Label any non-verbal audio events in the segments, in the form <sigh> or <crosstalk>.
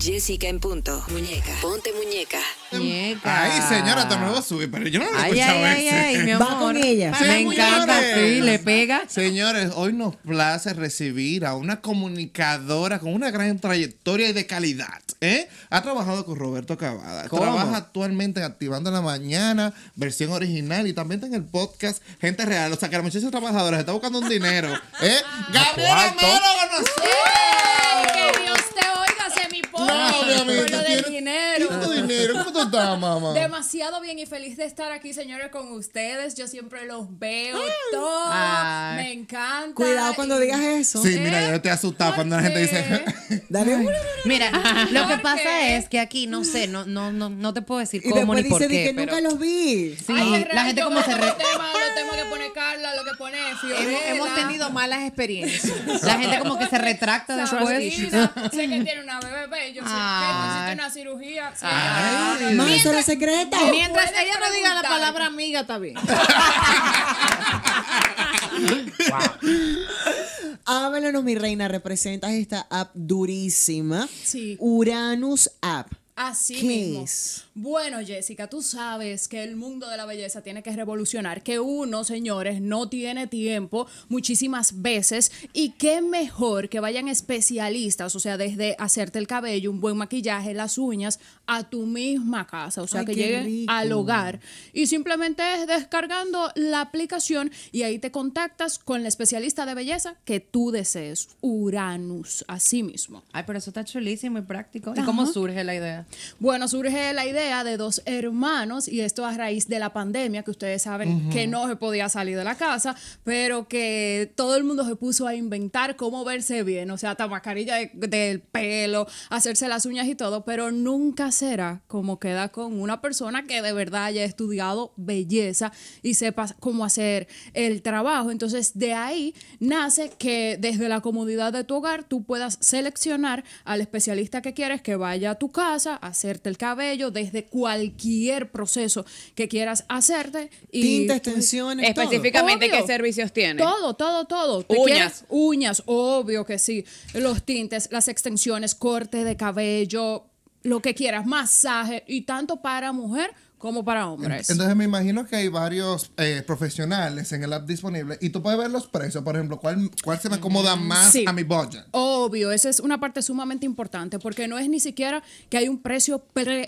Jessica en punto. Muñeca. Ponte muñeca. Muñeca. Ay, señora, tu nuevo subir, pero yo no lo he escuchado ay, ay, Ay, con ella. Me encanta, sí, le pega. Señores, hoy nos place recibir a una comunicadora con una gran trayectoria y de calidad. ¿eh? Ha trabajado con Roberto Cavada. Trabaja actualmente en Activando la Mañana, versión original, y también en el podcast Gente Real. O sea, que la muchacha trabajadora está buscando un dinero. ¿eh? ¡Gabriela Melo con nosotros! mamá? Demasiado bien y feliz de estar aquí, señores, con ustedes. Yo siempre los veo todos. Ah. Me encanta. Cuidado cuando digas eso. Sí, mira, yo ¿Eh? estoy asustaba cuando la gente dice. <laughs> Mira, lo que pasa es que aquí no sé, no, no, no, no te puedo decir cómo ni por qué. que nunca los vi. Sí, la gente como se re este que pone Carla, lo que pone Hemos, tenido malas experiencias. La gente como que se retracta después. sé que tiene una bebé, yo sé que necesita una cirugía. Mientras ella no diga la palabra amiga, está bien. Háblanos <laughs> mi reina, representas esta app durísima. Uranus App. Así mismo. Bueno, Jessica, tú sabes que el mundo de la belleza tiene que revolucionar, que uno, señores, no tiene tiempo muchísimas veces y qué mejor que vayan especialistas, o sea, desde hacerte el cabello, un buen maquillaje, las uñas, a tu misma casa, o sea, que lleguen al hogar. Y simplemente es descargando la aplicación y ahí te contactas con la especialista de belleza que tú desees, Uranus, así mismo. Ay, pero eso está chulísimo y práctico. ¿Y cómo surge la idea? Bueno, surge la idea de dos hermanos y esto a raíz de la pandemia, que ustedes saben que no se podía salir de la casa, pero que todo el mundo se puso a inventar cómo verse bien, o sea, hasta mascarilla del pelo, hacerse las uñas y todo, pero nunca será como queda con una persona que de verdad haya estudiado belleza y sepa cómo hacer el trabajo. Entonces, de ahí nace que desde la comodidad de tu hogar tú puedas seleccionar al especialista que quieres que vaya a tu casa hacerte el cabello, desde cualquier proceso que quieras hacerte. Y Tinta, extensiones, Específicamente, ¿qué servicios tiene? Todo, todo, todo. uñas. Uñas, obvio que sí. Los tintes, las extensiones, corte de cabello, lo que quieras, masaje y tanto para mujer como para hombres. Entonces me imagino que hay varios eh, profesionales en el app disponible y tú puedes ver los precios, por ejemplo, cuál, cuál se me acomoda más a mi budget. Obvio, esa es una parte sumamente importante porque no es ni siquiera que hay un precio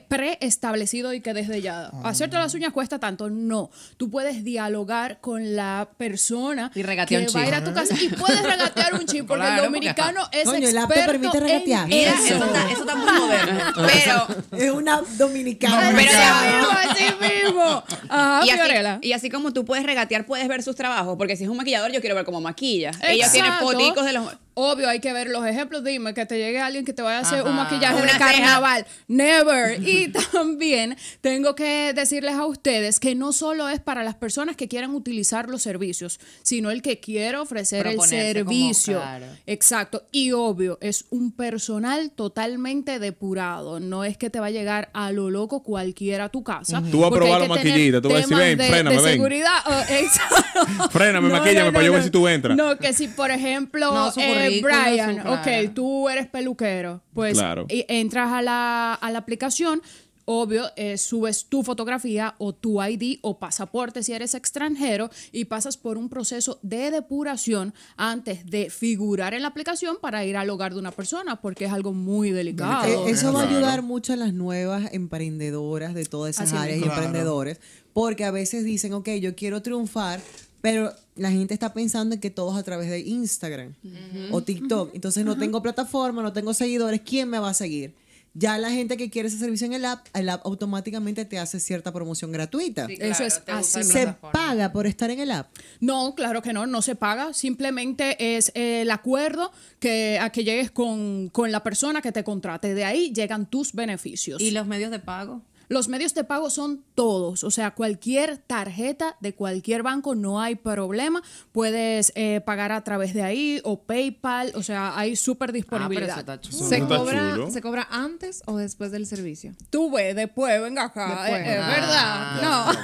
preestablecido y que desde ya ah. hacerte las uñas cuesta tanto, no. Tú puedes dialogar con la persona y regatear que un va a tu casa y puedes regatear un chip porque el dominicano es Coño, experto el te permite regatear. eso. está, muy moderno, <laughs> pero es una dominicana. Pero Así mismo. y, así, como tú puedes regatear, puedes ver sus trabajos. Porque si es un maquillador, yo quiero ver cómo maquilla. Ella tiene poticos de los. Obvio, hay que ver los ejemplos. Dime que te llegue alguien que te vaya a hacer un maquillaje de carnaval. Never. <laughs> Y también tengo que decirles a ustedes que no solo es para las personas que quieran utilizar los servicios, sino el que quiere ofrecer el servicio. Exacto. Y obvio, es un personal totalmente depurado. No es que te va a llegar a lo loco cualquiera a tu casa. Tú vas a probar la maquillita. Tú vas a decir, ven, de, seguridad. para yo ver si tú entras. No, que si, por ejemplo. Eh, Brian, ok, tú eres peluquero. Pues entras a la, aplicación obvio, eh, subes tu fotografía o tu ID o pasaporte si eres extranjero y pasas por un proceso de depuración antes de figurar en la aplicación para ir al hogar de una persona, porque es algo muy delicado. Eh, eso va a ayudar mucho a las nuevas emprendedoras de todas esas áreas y emprendedores, porque a veces dicen, ok, yo quiero triunfar, pero la gente está pensando en que todo es a través de Instagram o TikTok. Entonces no tengo plataforma, no tengo seguidores, ¿quién me va a seguir? ya la gente que quiere ese servicio en el app, el app automáticamente te hace cierta promoción gratuita. Eso es así. ¿Se paga por estar en el app? No, claro que no, no se paga. Simplemente es el acuerdo que a que llegues con, con la persona que te contrate. De ahí llegan tus beneficios. ¿Y los medios de pago? Los medios de pago son todos, o sea, cualquier tarjeta de cualquier banco, no hay problema. Puedes eh, pagar a través de ahí o PayPal, o sea, hay súper ah, disponibilidad. ¿Se, cobra, ¿Se cobra antes o después del servicio? Tú después, venga acá. Después. Eh, eh, ah, ¿Verdad?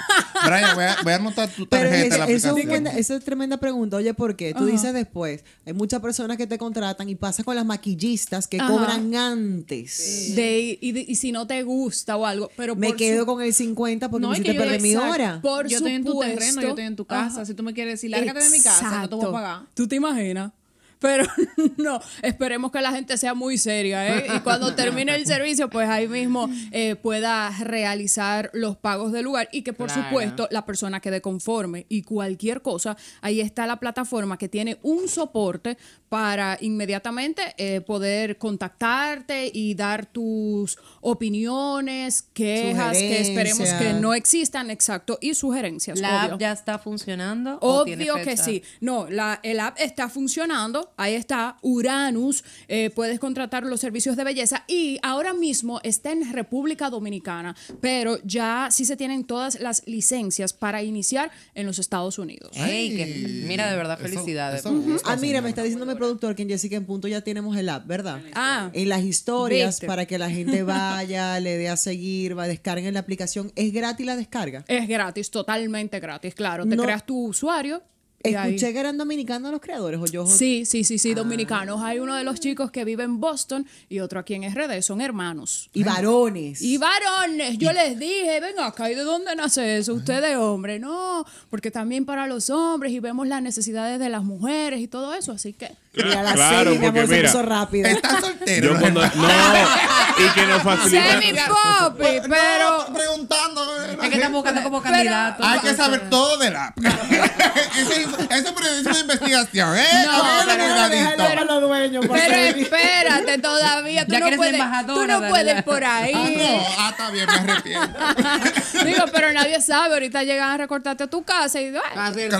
no. <laughs> Brian, voy a, montar tu tarjeta. Esa es, tremenda pregunta. Oye, ¿por qué? Tú dices después. Hay muchas personas que te contratan y pasa con las maquillistas que cobran antes. y, y, si no te gusta o algo. Pero me quedo con el 50 porque no, mi hora. yo estoy en tu terreno, yo estoy en tu casa. Si tú me quieres decir, lárgate de mi casa, no te voy a pagar. ¿Tú te imaginas? Pero <laughs> no, esperemos que la gente sea muy seria, ¿eh? Y cuando termine el servicio, pues ahí mismo eh, pueda realizar los pagos del lugar y que por supuesto la persona quede conforme. Y cualquier cosa, ahí está la plataforma que tiene un soporte para inmediatamente eh, poder contactarte y dar tus opiniones, quejas que esperemos que no existan, exacto, y sugerencias. ¿La app ya está funcionando? Obvio que sí. No, la, el app está funcionando, ahí está, Uranus, eh, puedes contratar los servicios de belleza y ahora mismo está en República Dominicana, pero ya sí se tienen todas las licencias para iniciar en los Estados Unidos. mira, de verdad, felicidades. Ah, mira, me está diciendo productor que en Jessica en Punto ya tenemos el app, ¿verdad? En ah. En las historias para que la gente <laughs> vaya, le dé a seguir, va, a descarguen la aplicación. ¿Es gratis la descarga? Es gratis, totalmente gratis, claro. Te creas tu usuario Escuché que eran dominicanos los creadores, o yo. Sí, sí, sí, sí, ah. dominicanos. Hay uno de los chicos que vive en Boston y otro aquí en RD, son hermanos. Y varones. Y varones. Yo les dije, venga acá, ¿y de dónde nace eso? Usted de hombre, no, porque también para los hombres y vemos las necesidades de las mujeres y todo eso, así que. Claro, rápido. no, y que nos <laughs> facilita. pero. preguntando que están buscando como candidato. Hay que saber todo de la. <laughs> eso, es una investigación, ¿eh? No, pero, los dueños, pero espérate todavía. Tú no puedes, tú no puedes por ahí. Ah, no, ah, bien, me arrepiento. <laughs> Digo, pero nadie sabe. Ahorita llegan a recortarte a tu casa y. Ah, hay que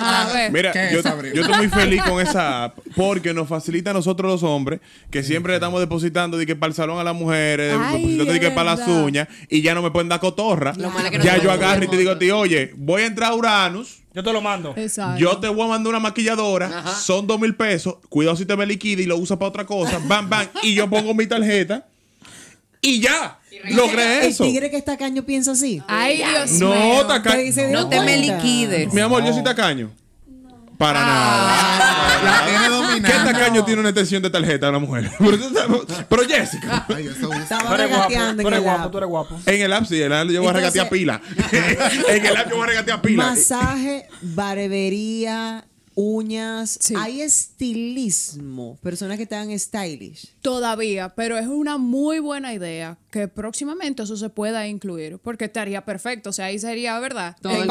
ah, Mira, yo, yo estoy muy feliz con esa app porque nos facilita a nosotros los hombres que siempre le estamos depositando de que para el salón a las mujeres, que para las uñas y ya no me pueden dar cotorra ya yo agarro y te digo, ti oye, voy a entrar a Uranus. Yo te lo mando. Yo te voy a mandar una maquilladora. Son dos mil pesos. Cuidado si te me liquida y lo usas para otra cosa. Bam, bam. y yo pongo mi tarjeta. Y ya. logré eso. El tigre que está caño piensa así. Ay, Dios mío. No, te me liquides. Mi amor, yo yo soy tacaño. Para ah. nada. <laughs> La tiene dominada. ¿Qué tacaño tiene una extensión de tarjeta la una mujer? <laughs> pero Jessica. Estaba regateando. eres tú eres guapo, tú eres guapo. En el app sí, yo voy a regatear pila. <laughs> en el app yo voy a regatear pila. Masaje, barbería, uñas. Hay estilismo, personas que te dan stylish. Todavía, pero es una muy buena idea que próximamente eso se pueda incluir, porque estaría perfecto. O sea, ahí sería, ¿verdad? el,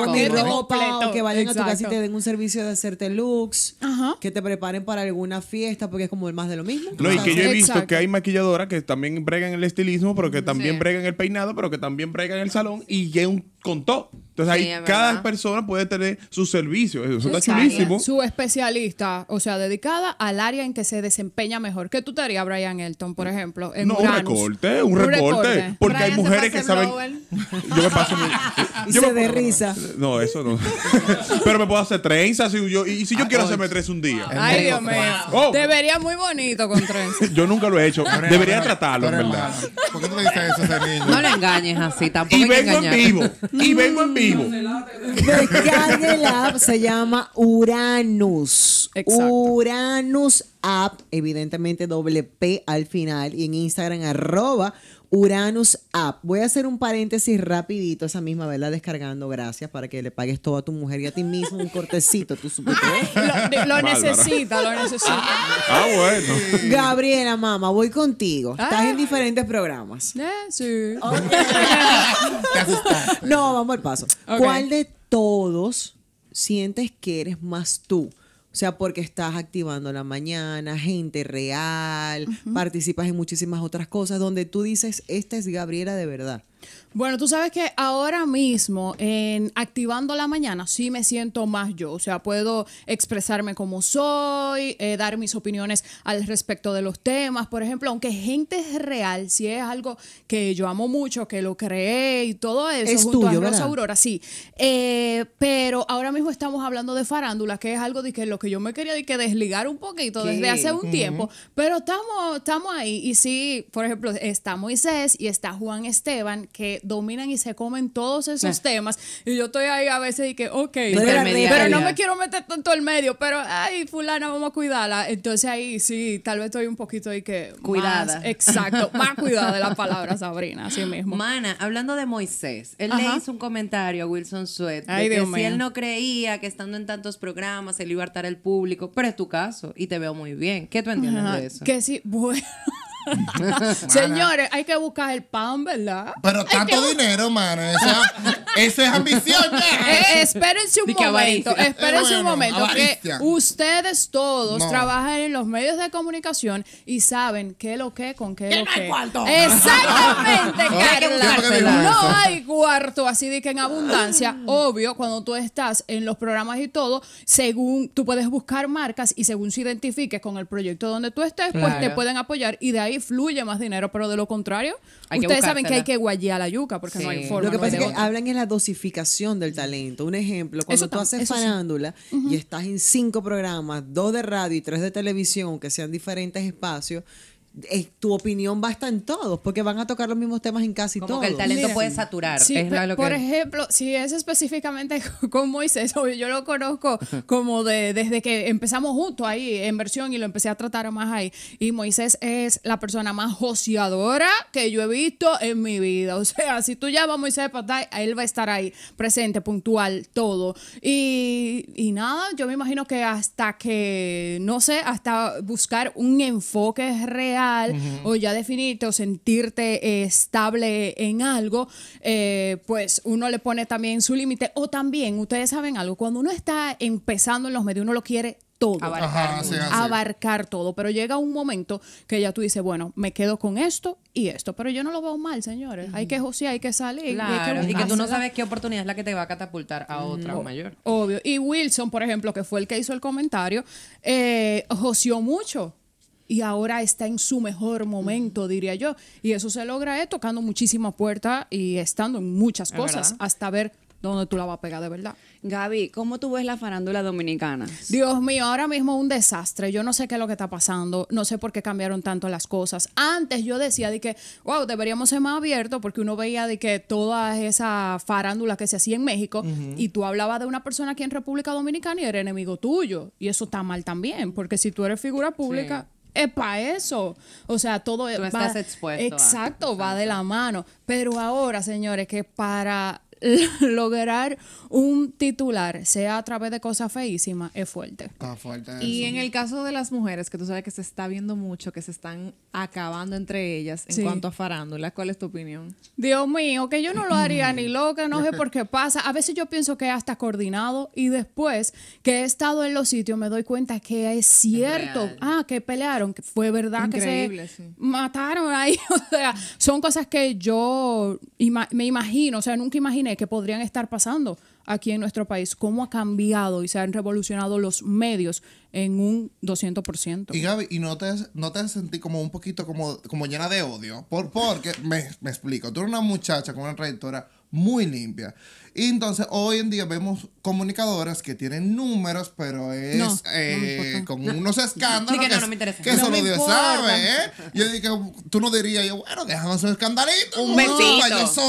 Que vayan a tu casa y te den un servicio de hacerte looks, que te preparen para alguna fiesta, porque es como el más de lo mismo. No, y que yo he visto que hay maquilladoras que también bregan el estilismo, pero que también bregan el peinado, pero que también bregan el salón y ya un contó. Entonces ahí cada persona puede tener su servicio. Eso está chulísimo. Su especialista, o sea, dedicada al área en que se desempeña mejor. ¿Qué tú te harías, Brian Elton, por ejemplo? no, un recorte, un, recorte, Porque hay mujeres que saben. <laughs> Yo me paso. Yo me... de risa. No, eso no. <laughs> Pero me puedo hacer trenzas. Y, y si yo quiero hacerme tres un día. Ay, Dios mío. Debería oh. muy bonito con trenzas. <laughs> yo nunca lo he hecho. Debería tratarlo, en verdad. ¿Por qué tú le dices eso a niño? No le engañes así, tampoco. Y vengo en vivo. Y vengo en vivo se llama Uranus. Uranus App, evidentemente doble P al final. Y en Instagram, arroba Uranus App. Voy a hacer un paréntesis rapidito, esa misma, ¿verdad? Descargando, gracias, para que le pagues todo a tu mujer y a ti mismo un cortecito, tú Lo, necesita, lo ah, necesita. Ah, bueno. Gabriela, mamá, voy contigo. Estás en ah. diferentes programas. sí. <laughs> no, vamos al paso. ¿Cuál de todos sientes que eres más tú? O sea, porque estás activando la mañana, gente real, participas en muchísimas otras cosas donde tú dices, esta es Gabriela de verdad. Bueno, tú sabes que ahora mismo en activando la mañana sí me siento más yo, o sea, puedo expresarme como soy, eh, dar mis opiniones al respecto de los temas, por ejemplo, aunque gente es real, si es algo que yo amo mucho, que lo creé y todo eso es junto a Aurora, sí. Eh, pero ahora mismo estamos hablando de farándula, que es algo de que lo que yo me quería desligar un poquito desde hace un tiempo, pero estamos estamos ahí y sí, por ejemplo, está Moisés y está Juan Esteban que dominan y se comen todos esos temas. Y yo estoy ahí a veces y que, ok, pero, no me quiero meter tanto el medio, pero ay, fulana, vamos a cuidarla. Entonces ahí sí, tal vez estoy un poquito ahí que. Cuidada. exacto, más cuidada de la palabra, Sabrina, así mismo. Mana, hablando de Moisés, él le hizo un comentario a Wilson Sweat que si él no creía que estando en tantos programas él iba a el público, pero es tu caso y te veo muy bien. ¿Qué tú entiendes de eso? Que sí, <laughs> bueno. <laughs> Señores, hay que buscar el pan, ¿verdad? Pero tanto dinero, mano. esa <laughs> es ambición. Eh, eh, espérense un momento. Espérense un momento. Que ustedes todos trabajan en los medios de comunicación y saben qué lo que con qué lo que. No hay Exactamente, <laughs> Carlos. No hay cuarto así de que en abundancia. Obvio, cuando tú estás en los programas y todo, según tú puedes buscar marcas y según se identifiques con el proyecto donde tú estés, pues te pueden apoyar y de ahí fluye más dinero, pero de lo contrario, ustedes saben que hay que guayar la yuca porque no hay forma. Lo que pasa es que hablan en la dosificación del talento. Un ejemplo, cuando tú haces farándula y estás en cinco programas, dos de radio y tres de televisión, que sean diferentes espacios, eh, tu opinión estar en todos, porque van a tocar los mismos temas en casi Como Porque el talento puede saturar. por ejemplo, si es específicamente <laughs> con Moisés, yo lo conozco como desde que empezamos juntos ahí en versión y lo empecé a tratar más ahí. Y Moisés es la persona más joseadora que yo he visto en mi vida. O sea, si tú llamas a Moisés él va a estar ahí, presente, puntual, todo. Y, y nada, yo me imagino que hasta que, no sé, hasta buscar un enfoque real o ya definirte o sentirte eh, estable en algo, eh, pues uno le pone también su límite. O también, ustedes saben algo, cuando uno está empezando en los medios, uno lo quiere todo, abarcar, todo, pero llega un momento que ya tú dices, bueno, me quedo con esto y esto, pero yo no lo veo mal, señores. Hay que josear, hay que salir. y que tú no sabes qué oportunidad es la que te va a catapultar a mm, otra mayor. Obvio. Y Wilson, por ejemplo, que fue el que hizo el comentario, joció eh, joseó mucho y ahora está en su mejor momento, diría yo. Y eso se logra eh, tocando muchísimas puertas y estando en muchas cosas hasta ver dónde tú la vas a pegar de verdad. Gaby, ¿cómo tú ves la farándula dominicana? Dios mío, ahora mismo un desastre. Yo no sé qué es lo que está pasando. No sé por qué cambiaron tanto las cosas. Antes yo decía de que, wow, deberíamos ser más abiertos porque uno veía de que toda esa farándula que se hacía en México y tú hablabas de una persona aquí en República Dominicana y era enemigo tuyo. Y eso está mal también, porque si tú eres figura pública es para eso. O sea, todo Tú estás expuesto. Exacto, va de la mano. Pero ahora, señores, que para <laughs> lograr un titular, sea a través de cosas feísimas, es fuerte. Y en el caso de las mujeres, que tú sabes que se está viendo mucho, que se están acabando entre ellas en cuanto a farándula, ¿cuál es tu opinión? Dios mío, que yo no lo haría ni mm. loca, no sé por qué pasa. A veces yo pienso que hasta coordinado y después que he estado en los sitios me doy cuenta que es cierto. Ah, que pelearon, que fue verdad que se mataron ahí. <laughs> O sea, son cosas que yo me imagino, o sea, nunca imaginé que podrían estar pasando aquí en nuestro país, cómo ha cambiado y se han revolucionado los medios en un 200%. Y Gaby, ¿y no te, no te sentí como un poquito como, como llena de odio? Por, porque, me, me explico, tú eres una muchacha con una trayectoria muy limpia. Y entonces hoy en día vemos comunicadoras que tienen números, pero es eh, con unos escándalos que, que, que solo Dios sabe. ¿eh? Yo dije, tú no dirías, yo, bueno, déjame hacer un escandalito. Un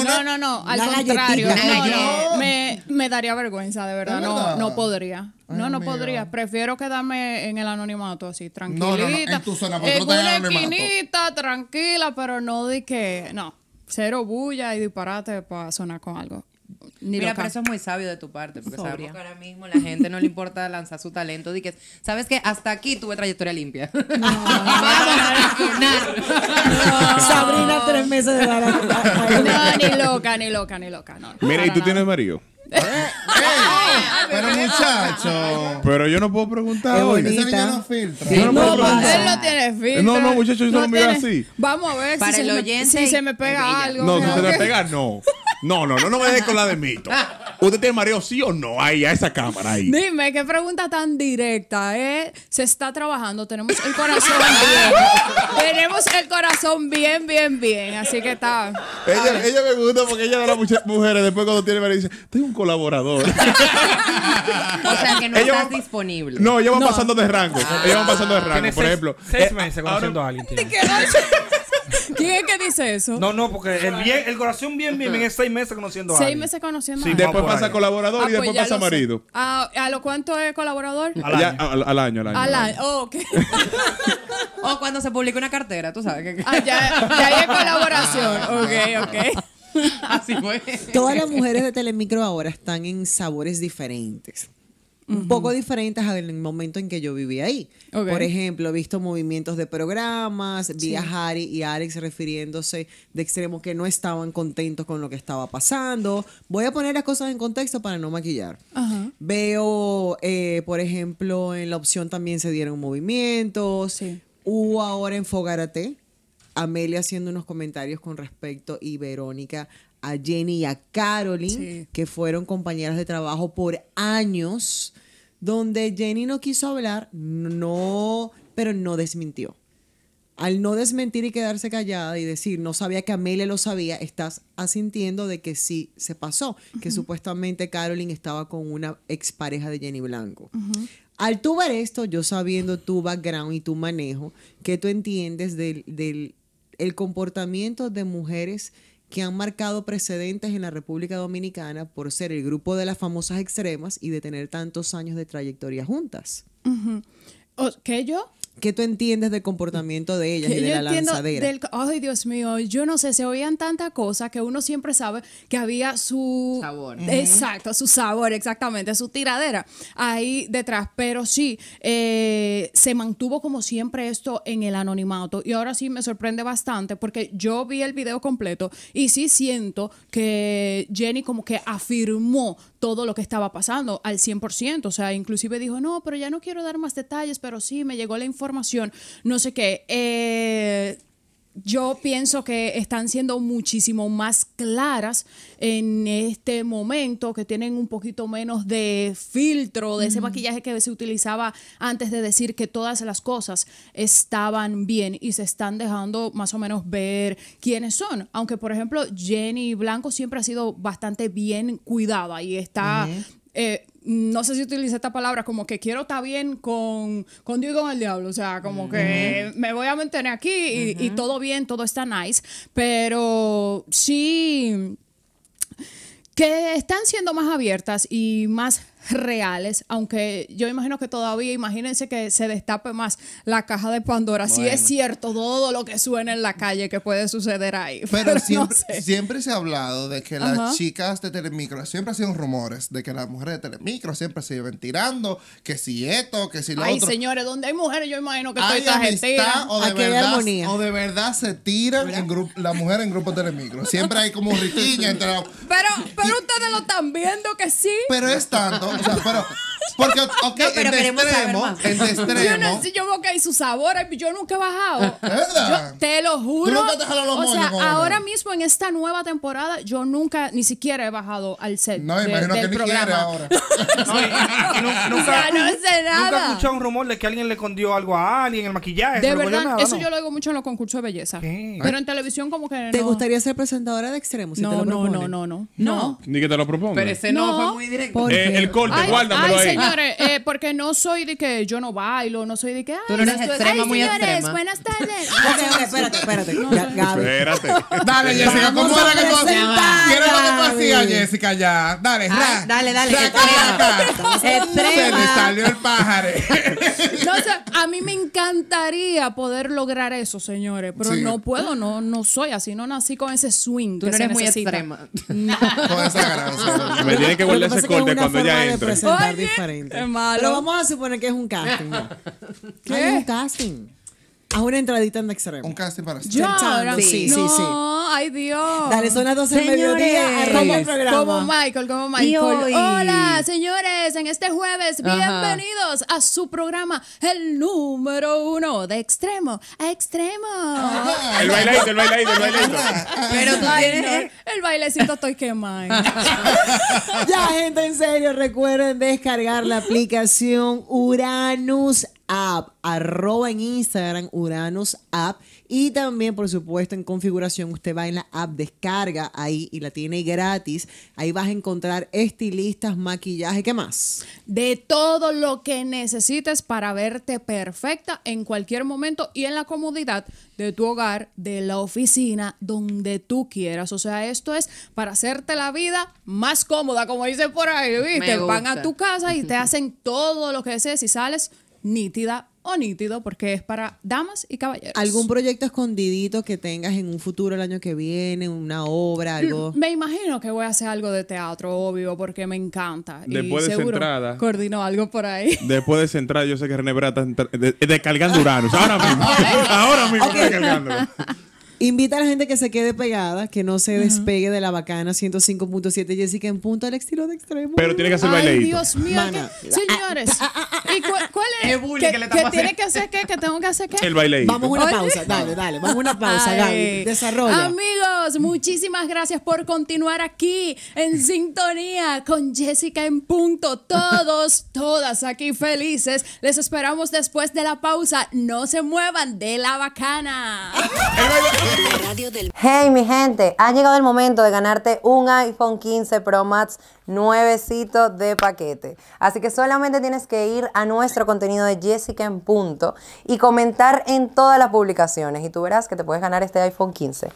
No, no, no, al contrario. Me, me, daría vergüenza, de verdad. No, no podría. no, no podría. Prefiero quedarme en el anonimato así, tranquilita. No, no, no. En tu zona, en una esquinita, tranquila, pero no de que... No cero bulla y disparate para sonar con algo. Mira, pero eso es muy sabio de tu parte, porque sabes que ahora mismo la gente no le importa lanzar su talento. Y que, ¿sabes qué? Hasta aquí tuve trayectoria limpia. No, <laughs> no. Sabrina, tres meses de la No, ni loca, ni loca, ni loca. Mira, ¿y tú tienes marido? Pero muchacho. Pero yo no puedo preguntar hoy. no filtra. no, no él no tiene filtro. No, no, muchacho, yo no, mira así. Vamos a ver si, se me, pega algo. No, si se me pega, <laughs> no. No, no, no, me dejes con la de mito. ¿Usted tiene mareo sí o no? Ahí, a esa cámara ahí. Dime, qué pregunta tan directa, ¿eh? Se está trabajando, tenemos el corazón <laughs> Tenemos el corazón bien, bien, bien. Así que está. Ella, ella me gusta porque ella de las mujeres, después cuando tiene, me dice: Tengo un colaborador. <laughs> o sea que no ellos estás disponible. No, ellos van pasando de rango. Ellos van pasando de rango. Por ejemplo. Seis eh, meses ah, conociendo a alguien. <laughs> ¿Quién es que dice eso? No, no, porque el, corazón bien, bien, bien es seis meses conociendo a alguien. Seis meses conociendo a alguien. Después pasa colaborador y ah, pues después pasa marido. Ah, ¿A, lo cuánto es colaborador? Al año. al, año, al año. Oh, okay. <laughs> o cuando se publica una cartera, tú sabes. Que... Ah, ya, ya hay colaboración. ok, ok. <laughs> Así fue. Todas las mujeres de Telemicro ahora están en sabores diferentes un poco diferentes al momento en que yo viví ahí. Por ejemplo, he visto movimientos de programas, vi a Harry y Alex refiriéndose de extremos que no estaban contentos con lo que estaba pasando. Voy a poner las cosas en contexto para no maquillar. Veo, eh, por ejemplo, en la opción también se dieron movimientos. Hubo ahora en Fogarate, Amelia haciendo unos comentarios con respecto y Verónica a Jenny y a Caroline, que fueron compañeras de trabajo por años, donde Jenny no quiso hablar, no, pero no desmintió. Al no desmentir y quedarse callada y decir, no sabía que Amelia lo sabía, estás asintiendo de que sí se pasó, que supuestamente Caroline estaba con una expareja de Jenny Blanco. Al tú ver esto, yo sabiendo tu background y tu manejo, ¿qué tú entiendes del, el comportamiento de mujeres que han marcado precedentes en la República Dominicana por ser el grupo de las famosas extremas y de tener tantos años de trayectoria juntas. ¿Qué yo? ¿Qué tú entiendes del comportamiento de ella, y de la entiendo lanzadera? ay, Dios mío, yo no sé, se oían tantas cosas que uno siempre sabe que había su sabor. Exacto, su sabor, exactamente, su tiradera ahí detrás. Pero sí, eh, se mantuvo como siempre esto en el anonimato. Y ahora sí me sorprende bastante porque yo vi el video completo y sí siento que Jenny como que afirmó todo lo que estaba pasando al 100%, o sea, inclusive dijo, no, pero ya no quiero dar más detalles, pero sí, me llegó la información, no sé qué. Eh, yo pienso que están siendo muchísimo más claras en este momento, que tienen un poquito menos de filtro, de ese maquillaje que se utilizaba antes de decir que todas las cosas estaban bien y se están dejando más o menos ver quiénes son. Aunque, por ejemplo, Jenny Blanco siempre ha sido bastante bien cuidada y está no sé si utilice esta palabra, como que quiero estar bien con, con Dios con el diablo. O sea, como que me voy a mantener aquí y, y, todo bien, todo está nice. Pero sí que están siendo más abiertas y más reales, aunque yo imagino que todavía, imagínense que se destape más la caja de Pandora, si es cierto todo lo que suena en la calle que puede suceder ahí. <laughs> Pero, siempre, se ha hablado de que las chicas de Telemicro, siempre ha sido rumores de que las mujeres de Telemicro siempre se iban tirando, que si esto, que si lo otro. Ay, señores, donde hay mujeres, yo imagino que estoy esta gente o de verdad, O de verdad se tiran en la mujer en grupo Telemicro. Siempre hay como un entre Pero, pero ustedes lo están viendo que sí. Pero es tanto vamos agora Porque, ok, no, en extremo, en extremo. Yo no, si yo que su sabor, yo nunca he bajado. te lo juro. o sea, ahora mismo en esta nueva temporada, yo nunca ni siquiera he bajado al set. No, imagino del que programa. ahora. nunca, o sé nada. Nunca he escuchado un rumor de que alguien le escondió algo a alguien, el maquillaje. De verdad, eso yo lo digo mucho en los concursos de belleza. Pero en televisión, como que. ¿Te gustaría ser presentadora de extremo? no, no, no, no, no, no. Ni que te lo proponga. Pero ese no, fue muy directo. Eh, el corte, guárdamelo ahí señores, eh, porque no soy de que yo no bailo, no soy de que. Ay, Tú eres extrema, señores, buenas tardes. <laughs> espérate, espérate. Espérate. Dale, Jessica, ¿cómo era que tú hacías? ¿Qué era lo que tú hacías, Jessica? Ya. Dale, Dale, dale. Extrema. Se le salió el pájaro. no, sé a mí me encantaría poder lograr eso, señores, pero no puedo, no, no soy así, no nací con ese swing. Tú no eres muy extrema. No. Con esa Me tiene que volver ese corte cuando ya entre. Es malo. Pero vamos a suponer que es un casting. <laughs> ¿Qué? Hay un casting a una entradita en extremo Un casting para Yo ahora sí, sí, sí. ay Dios. Dale, son las 12 del mediodía. como programa. Como Michael, como Michael. Hola, señores, en este jueves, bienvenidos a su programa, el número uno, de extremo a extremo. El bailecito, el bailecito, el bailecito. Pero tú tienes... El bailecito estoy quemando. <laughs> ya, gente, en serio, recuerden descargar la aplicación Uranus App, arroba en Instagram, Uranus App. Y también, por supuesto, en configuración, usted va en la app, descarga ahí y la tiene gratis. Ahí vas a encontrar estilistas, maquillaje, ¿qué más? De todo lo que necesites para verte perfecta en cualquier momento y en la comodidad de tu hogar, de la oficina, donde tú quieras. O sea, esto es para hacerte la vida más cómoda, como dicen por ahí, ¿viste? Van a tu casa y te <laughs> hacen todo lo que desees y sales nítida o nítido porque es para damas y caballeros. ¿Algún proyecto escondidito que tengas en un futuro el año que viene, una obra, algo? Mm, me imagino que voy a hacer algo de teatro, obvio, porque me encanta. Después y de seguro algo por ahí. <laughs> Después de esa yo sé que René Brata está descargando Uranus. Ahora mismo. <laughs> ahora mismo <laughs> Invita a la gente que se quede pegada, que no se despegue de la bacana 105.7 Jessica en punto al estilo de extremo. Pero tiene que hacer Ay, Dios mío. Señores. ¿Y cuál es? ¿Qué, tiene que hacer qué? ¿Qué tengo que hacer qué? El baileíto. Vamos a una pausa, dale, dale, vamos a una pausa, Desarrolla. Amigos, muchísimas gracias por continuar aquí en sintonía con Jessica en punto. Todos, todas aquí felices. Les esperamos después de la pausa. No se muevan de la bacana. El Hey mi gente, ha llegado el momento de ganarte un iPhone 15 Pro Max nuevecito de paquete. Así que solamente tienes que ir a nuestro contenido de Jessica en punto y comentar en todas las publicaciones y tú verás que te puedes ganar este iPhone 15.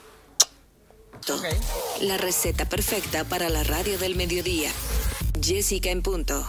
La receta perfecta para la radio del mediodía. Jessica en punto.